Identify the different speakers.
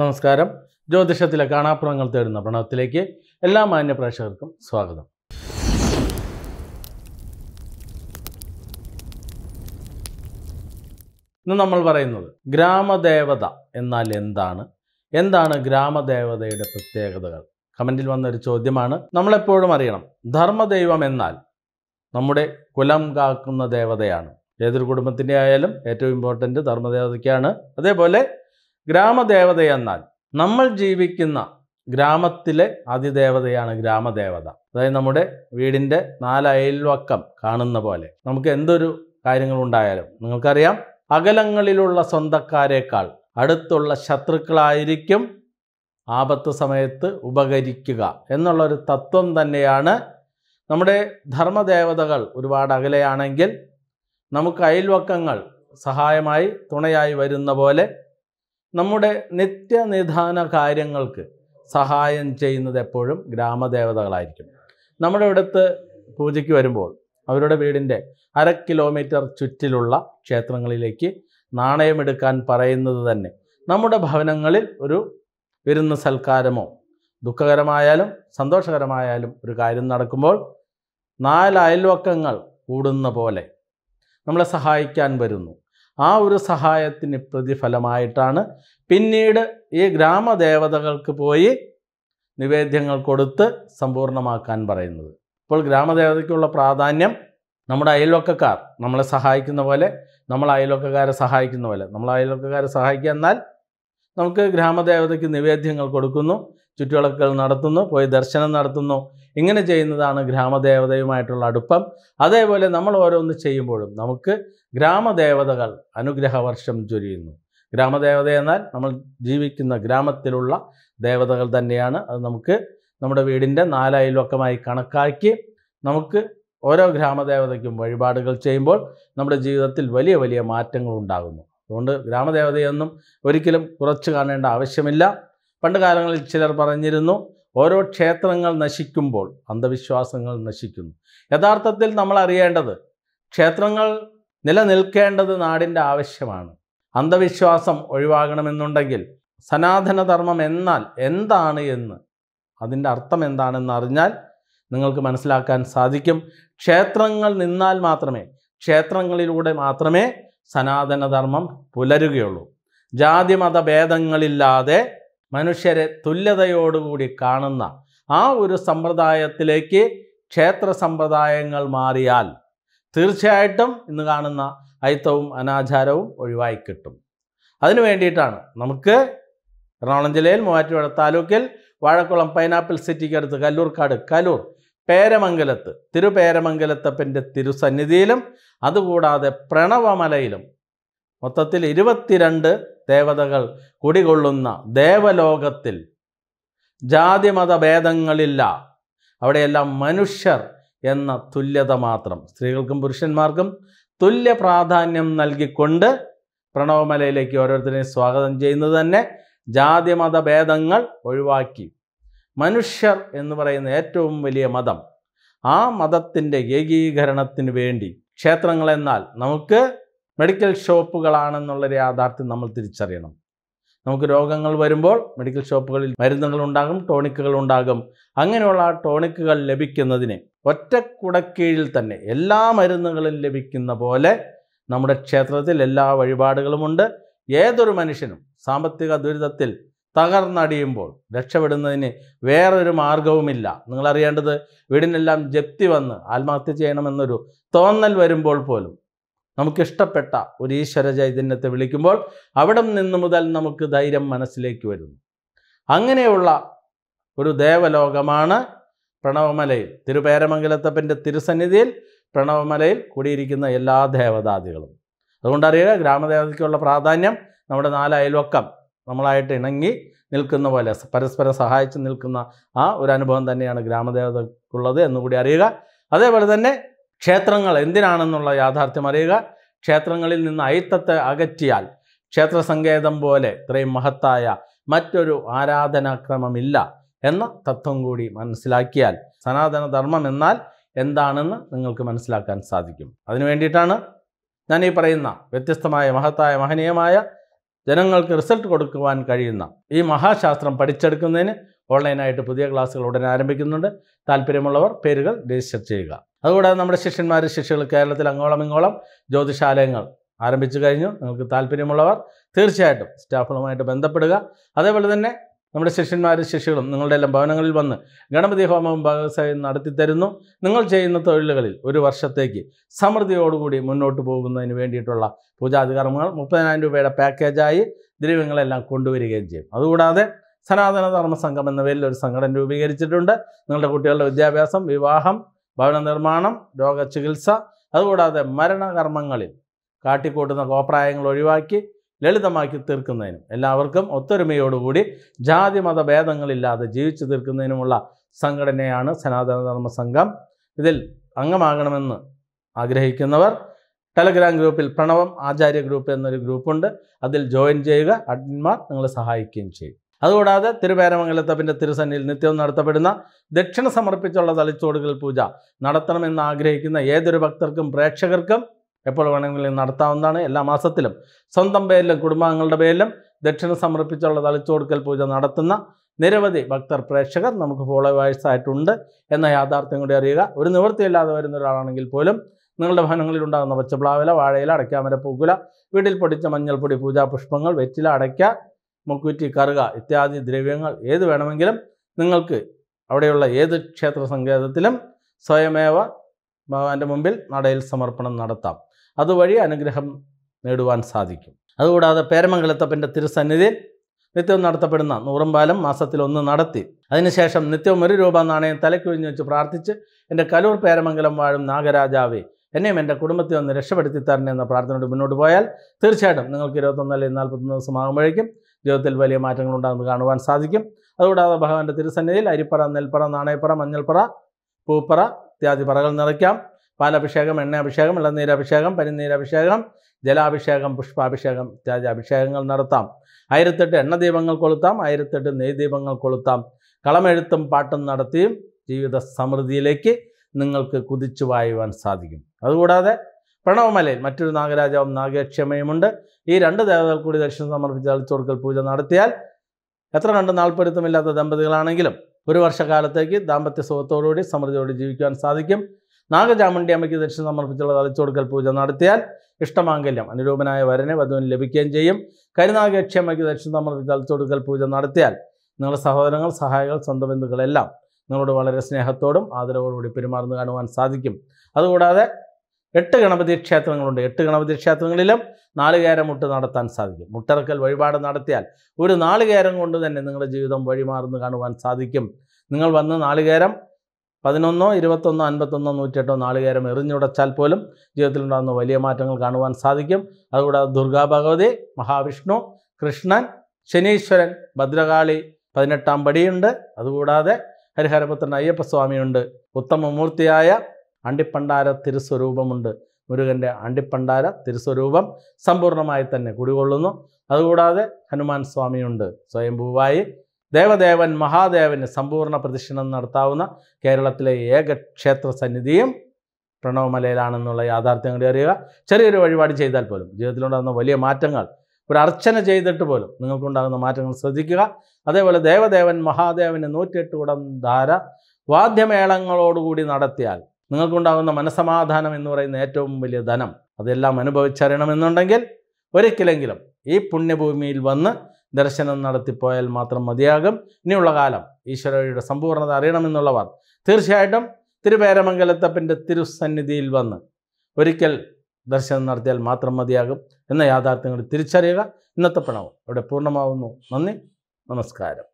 Speaker 1: നമസ്കാരം ജ്യോതിഷത്തിലെ കാണാപ്പുറങ്ങൾ തേടുന്ന പ്രണവത്തിലേക്ക് എല്ലാ മാന്യ പ്രേക്ഷകർക്കും സ്വാഗതം ഇന്ന് നമ്മൾ പറയുന്നത് ഗ്രാമദേവത എന്നാൽ എന്താണ് എന്താണ് ഗ്രാമദേവതയുടെ പ്രത്യേകതകൾ കമൻറ്റിൽ വന്നൊരു ചോദ്യമാണ് നമ്മളെപ്പോഴും അറിയണം ധർമ്മദൈവം എന്നാൽ നമ്മുടെ കുലം കാക്കുന്ന ദേവതയാണ് ഏതൊരു കുടുംബത്തിൻ്റെ ആയാലും ഏറ്റവും ഇമ്പോർട്ടൻറ്റ് ധർമ്മദേവതയ്ക്കാണ് അതേപോലെ ഗ്രാമദേവത എന്നാൽ നമ്മൾ ജീവിക്കുന്ന ഗ്രാമത്തിലെ അതിദേവതയാണ് ഗ്രാമദേവത അതായത് നമ്മുടെ വീടിൻ്റെ നാലയൽവക്കം കാണുന്ന പോലെ നമുക്ക് എന്തൊരു കാര്യങ്ങളുണ്ടായാലും നിങ്ങൾക്കറിയാം അകലങ്ങളിലുള്ള സ്വന്തക്കാരേക്കാൾ അടുത്തുള്ള ശത്രുക്കളായിരിക്കും ആപത്ത് സമയത്ത് ഉപകരിക്കുക എന്നുള്ളൊരു തത്വം തന്നെയാണ് നമ്മുടെ ധർമ്മദേവതകൾ ഒരുപാട് അകലെയാണെങ്കിൽ നമുക്ക് അയൽവക്കങ്ങൾ സഹായമായി തുണയായി വരുന്ന പോലെ നമ്മുടെ നിത്യനിധാന കാര്യങ്ങൾക്ക് സഹായം ചെയ്യുന്നത് എപ്പോഴും ഗ്രാമദേവതകളായിരിക്കും നമ്മുടെ അടുത്ത് പൂജയ്ക്ക് വരുമ്പോൾ അവരുടെ വീടിൻ്റെ അര കിലോമീറ്റർ ചുറ്റിലുള്ള ക്ഷേത്രങ്ങളിലേക്ക് നാണയമെടുക്കാൻ പറയുന്നത് തന്നെ നമ്മുടെ ഭവനങ്ങളിൽ ഒരു വിരുന്ന് സൽക്കാരമോ ദുഃഖകരമായാലും സന്തോഷകരമായാലും ഒരു കാര്യം നടക്കുമ്പോൾ നാല് അയൽവക്കങ്ങൾ കൂടുന്ന പോലെ നമ്മളെ സഹായിക്കാൻ വരുന്നു ആ ഒരു സഹായത്തിന് പ്രതിഫലമായിട്ടാണ് പിന്നീട് ഈ ഗ്രാമദേവതകൾക്ക് പോയി നിവേദ്യങ്ങൾ കൊടുത്ത് സമ്പൂർണ്ണമാക്കാൻ പറയുന്നത് ഇപ്പോൾ ഗ്രാമദേവതയ്ക്കുള്ള പ്രാധാന്യം നമ്മുടെ അയൽവക്കക്കാർ നമ്മളെ സഹായിക്കുന്ന പോലെ നമ്മൾ അയൽവക്കക്കാരെ സഹായിക്കുന്ന പോലെ നമ്മൾ അയൽവക്കക്കാരെ സഹായിക്കുക എന്നാൽ നമുക്ക് ഗ്രാമദേവതയ്ക്ക് നിവേദ്യങ്ങൾ കൊടുക്കുന്നു ചുറ്റുവിളക്കുകൾ നടത്തുന്നു പോയി ദർശനം നടത്തുന്നു ഇങ്ങനെ ചെയ്യുന്നതാണ് ഗ്രാമദേവതയുമായിട്ടുള്ള അടുപ്പം അതേപോലെ നമ്മൾ ഓരോന്ന് ചെയ്യുമ്പോഴും നമുക്ക് ഗ്രാമദേവതകൾ അനുഗ്രഹവർഷം ചൊരിയുന്നു ഗ്രാമദേവത എന്നാൽ നമ്മൾ ജീവിക്കുന്ന ഗ്രാമത്തിലുള്ള ദേവതകൾ തന്നെയാണ് അത് നമുക്ക് നമ്മുടെ വീടിൻ്റെ നാലായിലൊക്കമായി കണക്കാക്കി നമുക്ക് ഓരോ ഗ്രാമദേവതയ്ക്കും വഴിപാടുകൾ ചെയ്യുമ്പോൾ നമ്മുടെ ജീവിതത്തിൽ വലിയ വലിയ മാറ്റങ്ങൾ ഉണ്ടാകുന്നു അതുകൊണ്ട് ഗ്രാമദേവതയൊന്നും ഒരിക്കലും കുറച്ച് കാണേണ്ട ആവശ്യമില്ല പണ്ട് കാലങ്ങളിൽ ചിലർ പറഞ്ഞിരുന്നു ഓരോ ക്ഷേത്രങ്ങൾ നശിക്കുമ്പോൾ അന്ധവിശ്വാസങ്ങൾ നശിക്കുന്നു യഥാർത്ഥത്തിൽ നമ്മൾ അറിയേണ്ടത് ക്ഷേത്രങ്ങൾ നിലനിൽക്കേണ്ടത് നാടിൻ്റെ ആവശ്യമാണ് അന്ധവിശ്വാസം ഒഴിവാകണമെന്നുണ്ടെങ്കിൽ സനാതനധർമ്മം എന്നാൽ എന്താണ് എന്ന് അതിൻ്റെ അർത്ഥം എന്താണെന്ന് അറിഞ്ഞാൽ നിങ്ങൾക്ക് മനസ്സിലാക്കാൻ സാധിക്കും ക്ഷേത്രങ്ങൾ നിന്നാൽ മാത്രമേ ക്ഷേത്രങ്ങളിലൂടെ മാത്രമേ സനാതനധർമ്മം പുലരുകയുള്ളൂ ജാതി ഭേദങ്ങളില്ലാതെ മനുഷ്യരെ തുല്യതയോടുകൂടി കാണുന്ന ആ ഒരു സമ്പ്രദായത്തിലേക്ക് ക്ഷേത്ര സമ്പ്രദായങ്ങൾ മാറിയാൽ തീർച്ചയായിട്ടും ഇന്ന് കാണുന്ന അയിത്തവും അനാചാരവും ഒഴിവായി കിട്ടും അതിനു വേണ്ടിയിട്ടാണ് നമുക്ക് എറണാകുളം ജില്ലയിൽ മൂവാറ്റുപുഴ താലൂക്കിൽ വാഴക്കുളം പൈനാപ്പിൾ അടുത്ത് കല്ലൂർക്കാട് കലൂർ പേരമംഗലത്ത് തിരുപേരമംഗലത്തപ്പൻ്റെ തിരുസന്നിധിയിലും അതുകൂടാതെ പ്രണവമലയിലും മൊത്തത്തിൽ ഇരുപത്തിരണ്ട് ദേവതകൾ കുടികൊള്ളുന്ന ദേവലോകത്തിൽ ജാതിമത ഭേദങ്ങളില്ല അവിടെയെല്ലാം മനുഷ്യർ എന്ന തുല്യത മാത്രം സ്ത്രീകൾക്കും പുരുഷന്മാർക്കും തുല്യ പ്രാധാന്യം നൽകിക്കൊണ്ട് പ്രണവമലയിലേക്ക് ഓരോരുത്തരെയും സ്വാഗതം ചെയ്യുന്നത് തന്നെ ജാതിമത ഭേദങ്ങൾ ഒഴിവാക്കി മനുഷ്യർ എന്ന് പറയുന്ന ഏറ്റവും വലിയ മതം ആ മതത്തിൻ്റെ ഏകീകരണത്തിന് വേണ്ടി ക്ഷേത്രങ്ങളെന്നാൽ നമുക്ക് മെഡിക്കൽ ഷോപ്പുകളാണെന്നുള്ളൊരു യാഥാർത്ഥ്യം നമ്മൾ തിരിച്ചറിയണം നമുക്ക് രോഗങ്ങൾ വരുമ്പോൾ മെഡിക്കൽ ഷോപ്പുകളിൽ മരുന്നുകൾ ഉണ്ടാകും ടോണിക്കുകൾ ഉണ്ടാകും അങ്ങനെയുള്ള ആ ടോണിക്കുകൾ ലഭിക്കുന്നതിന് ഒറ്റക്കുടക്കീഴിൽ തന്നെ എല്ലാ മരുന്നുകളും ലഭിക്കുന്ന പോലെ നമ്മുടെ ക്ഷേത്രത്തിൽ എല്ലാ വഴിപാടുകളുമുണ്ട് ഏതൊരു മനുഷ്യനും സാമ്പത്തിക ദുരിതത്തിൽ തകർന്നടിയുമ്പോൾ രക്ഷപ്പെടുന്നതിന് വേറൊരു മാർഗവുമില്ല നിങ്ങളറിയേണ്ടത് വീടിനെല്ലാം ജപ്തി വന്ന് ആത്മഹത്യ ചെയ്യണമെന്നൊരു തോന്നൽ വരുമ്പോൾ പോലും നമുക്കിഷ്ടപ്പെട്ട ഒരു ഈശ്വര ചൈതന്യത്തെ വിളിക്കുമ്പോൾ അവിടെ നിന്ന് മുതൽ നമുക്ക് ധൈര്യം മനസ്സിലേക്ക് വരുന്നു അങ്ങനെയുള്ള ഒരു ദേവലോകമാണ് പ്രണവമലയിൽ തിരുപേരമംഗലത്തപ്പൻ്റെ തിരുസന്നിധിയിൽ പ്രണവമലയിൽ കൂടിയിരിക്കുന്ന എല്ലാ ദേവതാദികളും അതുകൊണ്ടറിയുക ഗ്രാമദേവതയ്ക്കുള്ള പ്രാധാന്യം നമ്മുടെ നാല് നമ്മളായിട്ട് ഇണങ്ങി നിൽക്കുന്ന പോലെ പരസ്പരം സഹായിച്ച് നിൽക്കുന്ന ആ ഒരു അനുഭവം തന്നെയാണ് ഗ്രാമദേവതക്കുള്ളത് എന്നുകൂടി അറിയുക അതേപോലെ തന്നെ ക്ഷേത്രങ്ങൾ എന്തിനാണെന്നുള്ള യാഥാർത്ഥ്യം അറിയുക ക്ഷേത്രങ്ങളിൽ നിന്ന് അയിത്തത്തെ അകറ്റിയാൽ ക്ഷേത്ര സങ്കേതം പോലെ ഇത്രയും മഹത്തായ മറ്റൊരു ആരാധനാക്രമമില്ല എന്ന തത്വം കൂടി മനസ്സിലാക്കിയാൽ സനാതന ധർമ്മം എന്നാൽ എന്താണെന്ന് നിങ്ങൾക്ക് മനസ്സിലാക്കാൻ സാധിക്കും അതിനു വേണ്ടിയിട്ടാണ് ഞാൻ ഈ പറയുന്ന വ്യത്യസ്തമായ മഹത്തായ മഹനീയമായ ജനങ്ങൾക്ക് റിസൾട്ട് കൊടുക്കുവാൻ കഴിയുന്ന ഈ മഹാശാസ്ത്രം പഠിച്ചെടുക്കുന്നതിന് ഓൺലൈനായിട്ട് പുതിയ ക്ലാസ്സുകൾ ഉടൻ ആരംഭിക്കുന്നുണ്ട് താല്പര്യമുള്ളവർ പേരുകൾ രജിസ്റ്റർ ചെയ്യുക അതുകൂടാതെ നമ്മുടെ ശിഷ്യന്മാർ ശിഷ്യകൾ കേരളത്തിൽ അങ്ങോളം ഇങ്ങോളം ജ്യോതിഷാലയങ്ങൾ ആരംഭിച്ചു കഴിഞ്ഞു നിങ്ങൾക്ക് താല്പര്യമുള്ളവർ തീർച്ചയായിട്ടും സ്റ്റാഫുകളുമായിട്ട് ബന്ധപ്പെടുക അതേപോലെ തന്നെ നമ്മുടെ ശിഷ്യന്മാരും ശിഷ്യകളും നിങ്ങളുടെ എല്ലാം ഭവനങ്ങളിൽ വന്ന് ഗണപതി ഹോമവും ഭാഗവസായം നടത്തിത്തരുന്നു നിങ്ങൾ ചെയ്യുന്ന തൊഴിലുകളിൽ ഒരു വർഷത്തേക്ക് സമൃദ്ധിയോടുകൂടി മുന്നോട്ട് പോകുന്നതിന് വേണ്ടിയിട്ടുള്ള പൂജാതികർമ്മങ്ങൾ മുപ്പതിനായിരം രൂപയുടെ പാക്കേജായി ദ്രവ്യങ്ങളെല്ലാം കൊണ്ടുവരികയും ചെയ്യും അതുകൂടാതെ സനാതന ധർമ്മ സംഘം എന്ന പേരിൽ ഒരു സംഘടന രൂപീകരിച്ചിട്ടുണ്ട് നിങ്ങളുടെ കുട്ടികളുടെ വിദ്യാഭ്യാസം വിവാഹം ഭവന നിർമ്മാണം രോഗ ചികിത്സ അതുകൂടാതെ മരണകർമ്മങ്ങളിൽ കാട്ടിക്കൂട്ടുന്ന കോപ്രായങ്ങൾ ഒഴിവാക്കി ലളിതമാക്കി തീർക്കുന്നതിനും എല്ലാവർക്കും ഒത്തൊരുമയോടുകൂടി ജാതി മത ഭേദങ്ങളില്ലാതെ ജീവിച്ചു തീർക്കുന്നതിനുമുള്ള സംഘടനയാണ് സനാതന ധർമ്മ സംഘം ഇതിൽ അംഗമാകണമെന്ന് ആഗ്രഹിക്കുന്നവർ ടെലഗ്രാം ഗ്രൂപ്പിൽ പ്രണവം ആചാര്യ ഗ്രൂപ്പ് എന്നൊരു ഗ്രൂപ്പുണ്ട് അതിൽ ജോയിൻ ചെയ്യുക അഡ്മിൻമാർ നിങ്ങളെ സഹായിക്കുകയും ചെയ്യും അതുകൂടാതെ തിരുവേരമംഗലത്തപ്പിൻ്റെ തിരുസന്നിയിൽ നിത്യവും നടത്തപ്പെടുന്ന ദക്ഷിണ സമർപ്പിച്ചുള്ള തലച്ചോടുകൾ പൂജ നടത്തണമെന്ന് ആഗ്രഹിക്കുന്ന ഏതൊരു ഭക്തർക്കും പ്രേക്ഷകർക്കും എപ്പോൾ വേണമെങ്കിലും നടത്താവുന്നതാണ് എല്ലാ മാസത്തിലും സ്വന്തം പേരിലും കുടുംബാംഗങ്ങളുടെ പേരിലും ദക്ഷിണ സമർപ്പിച്ചുള്ള തലച്ചോടുക്കൽ പൂജ നടത്തുന്ന നിരവധി ഭക്തർ പ്രേക്ഷകർ നമുക്ക് ഫോളോവേഴ്സ് ആയിട്ടുണ്ട് എന്ന യാഥാർത്ഥ്യം കൂടി അറിയുക ഒരു നിവൃത്തിയില്ലാതെ വരുന്ന ഒരാളാണെങ്കിൽ പോലും നിങ്ങളുടെ ഭവനങ്ങളിൽ ഉണ്ടാകുന്ന പച്ചപ്ലാവില വാഴയില അടയ്ക്കാമര പൂക്കുല വീട്ടിൽ പൊടിച്ച മഞ്ഞൾപ്പൊടി പൂജാപുഷ്പങ്ങൾ വെറ്റില അടയ്ക്ക മുക്കുറ്റി കറുക ഇത്യാദി ദ്രവ്യങ്ങൾ ഏത് വേണമെങ്കിലും നിങ്ങൾക്ക് അവിടെയുള്ള ഏത് ക്ഷേത്ര സങ്കേതത്തിലും സ്വയമേവ ഭഗവാന്റെ മുമ്പിൽ നടയിൽ സമർപ്പണം നടത്താം അതുവഴി അനുഗ്രഹം നേടുവാൻ സാധിക്കും അതുകൂടാതെ പേരമംഗലത്തപ്പൻ്റെ തിരുസന്നിധിയിൽ നിത്യവും നടത്തപ്പെടുന്ന നൂറുംപാലം മാസത്തിൽ ഒന്ന് നടത്തി അതിനുശേഷം നിത്യവും ഒരു രൂപ നാണയം തലക്കൊഴിഞ്ഞ് വെച്ച് പ്രാർത്ഥിച്ച് എൻ്റെ കലൂർ പേരമംഗലം വാഴും നാഗരാജാവേ എന്നെയും എൻ്റെ കുടുംബത്തെ ഒന്ന് രക്ഷപ്പെടുത്തി തരണേ എന്ന പ്രാർത്ഥനയോട് മുന്നോട്ട് പോയാൽ തീർച്ചയായിട്ടും നിങ്ങൾക്ക് ഇരുപത്തൊന്നല്ലേ നാൽപ്പത്തൊന്ന് ദിവസമാകുമ്പോഴേക്കും ജീവിതത്തിൽ വലിയ മാറ്റങ്ങൾ ഉണ്ടാകുന്നത് കാണുവാൻ സാധിക്കും അതുകൂടാതെ ഭഗവാന്റെ തിരുസന്നിധിയിൽ അരിപ്പറ നെൽപ്പറ നാണയപ്പറ മഞ്ഞൾപ്പറ പൂപ്പറ ഇത്യാദി പറകൾ നിറയ്ക്കാം പാലഭിഷേകം എണ്ണയഭിഷേകം ഇളനീരഭിഷേകം പനിനീരഭിഷേകം ജലാഭിഷേകം പുഷ്പാഭിഷേകം ഇത്യാദി അഭിഷേകങ്ങൾ നടത്താം ആയിരത്തെട്ട് എണ്ണ ദീപങ്ങൾ കൊളുത്താം ആയിരത്തെട്ട് നെയ് ദീപങ്ങൾ കൊളുത്താം കളമെഴുത്തും പാട്ടും നടത്തിയും ജീവിത സമൃദ്ധിയിലേക്ക് നിങ്ങൾക്ക് കുതിച്ചു വായുവാൻ സാധിക്കും അതുകൂടാതെ പ്രണവമലയിൽ മറ്റൊരു നാഗരാജാവും നാഗക്ഷമയുമുണ്ട് ഈ രണ്ട് ദേവതകൾ കൂടി ദർശനം സമർപ്പിച്ച് തളിച്ചുകൊടുക്കൽ പൂജ നടത്തിയാൽ എത്ര കണ്ട് നാൾപ്പൊരുത്തമില്ലാത്ത ദമ്പതികളാണെങ്കിലും ഒരു വർഷകാലത്തേക്ക് ദാമ്പത്യ സുഖത്തോടുകൂടി സമൃദ്ധിയോടെ ജീവിക്കുവാൻ സാധിക്കും നാഗചാമുണ്ടി അമ്മയ്ക്ക് ദർശനം സമർപ്പിച്ചുള്ള തളിച്ചുകൊടുക്കൽ പൂജ നടത്തിയാൽ ഇഷ്ടമാംഗല്യം അനുരൂപനായ വരനെ വധുവിന് ലഭിക്കുകയും ചെയ്യും കരുനാഗക്ഷി ദർശനം ദക്ഷിണ സമർപ്പിച്ച് തളിച്ചുകൊടുക്കൽ പൂജ നടത്തിയാൽ നിങ്ങളുടെ സഹോദരങ്ങൾ സഹായികൾ സ്വന്തം ബന്ധുക്കളെല്ലാം നിങ്ങളോട് വളരെ സ്നേഹത്തോടും ആദരവോടുകൂടി പെരുമാറുന്നു കാണുവാൻ സാധിക്കും അതുകൂടാതെ എട്ട് ഗണപതി ക്ഷേത്രങ്ങളുണ്ട് എട്ട് ഗണപതി ക്ഷേത്രങ്ങളിലും നാളികേരം മുട്ട് നടത്താൻ സാധിക്കും മുട്ടറക്കൽ വഴിപാട് നടത്തിയാൽ ഒരു നാളികേരം കൊണ്ട് തന്നെ നിങ്ങളുടെ ജീവിതം വഴിമാറുന്ന കാണുവാൻ സാധിക്കും നിങ്ങൾ വന്ന് നാളികേരം പതിനൊന്നോ ഇരുപത്തൊന്നോ അൻപത്തൊന്നോ നൂറ്റെട്ടോ നാളികേരം എറിഞ്ഞുടച്ചാൽ പോലും ജീവിതത്തിലുണ്ടാകുന്ന വലിയ മാറ്റങ്ങൾ കാണുവാൻ സാധിക്കും അതുകൂടാതെ ദുർഗാ ഭഗവതി മഹാവിഷ്ണു കൃഷ്ണൻ ശനീശ്വരൻ ഭദ്രകാളി പതിനെട്ടാം പടിയുണ്ട് അതുകൂടാതെ ഹരിഹരപുത്രൻ അയ്യപ്പസ്വാമിയുണ്ട് ഉത്തമമൂർത്തിയായ അണ്ടിപ്പണ്ടാര തിരുസ്വരൂപമുണ്ട് മുരുകൻ്റെ അണ്ടിപ്പണ്ടാര തിരുസ്വരൂപം സമ്പൂർണമായി തന്നെ കുടികൊള്ളുന്നു അതുകൂടാതെ ഹനുമാൻ സ്വാമിയുണ്ട് സ്വയംഭൂവായി ദേവദേവൻ മഹാദേവന് സമ്പൂർണ്ണ പ്രദക്ഷിണം നടത്താവുന്ന കേരളത്തിലെ ഏക ക്ഷേത്ര സന്നിധിയും പ്രണവമലയിലാണെന്നുള്ള യാഥാർത്ഥ്യം കൂടി അറിയുക ചെറിയൊരു വഴിപാട് ചെയ്താൽ പോലും ജീവിതത്തിലുണ്ടാകുന്ന വലിയ മാറ്റങ്ങൾ ഒരു അർച്ചന ചെയ്തിട്ട് പോലും നിങ്ങൾക്കുണ്ടാകുന്ന മാറ്റങ്ങൾ ശ്രദ്ധിക്കുക അതേപോലെ ദേവദേവൻ മഹാദേവന് നൂറ്റിയെട്ട് കുടം ധാര വാദ്യമേളങ്ങളോടുകൂടി നടത്തിയാൽ നിങ്ങൾക്കുണ്ടാകുന്ന മനസമാധാനം എന്ന് പറയുന്ന ഏറ്റവും വലിയ ധനം അതെല്ലാം അനുഭവിച്ചറിയണമെന്നുണ്ടെങ്കിൽ ഒരിക്കലെങ്കിലും ഈ പുണ്യഭൂമിയിൽ വന്ന് ദർശനം നടത്തിപ്പോയാൽ മാത്രം മതിയാകും ഇനിയുള്ള കാലം ഈശ്വരയുടെ സമ്പൂർണ്ണത അറിയണമെന്നുള്ളവർ തീർച്ചയായിട്ടും തിരുപേരമംഗലത്തപ്പൻ്റെ തിരുസന്നിധിയിൽ വന്ന് ഒരിക്കൽ ദർശനം നടത്തിയാൽ മാത്രം മതിയാകും എന്ന യാഥാർത്ഥ്യങ്ങൾ തിരിച്ചറിയുക ഇന്നത്തെ പണവും ഇവിടെ പൂർണ്ണമാവുന്നു നന്ദി നമസ്കാരം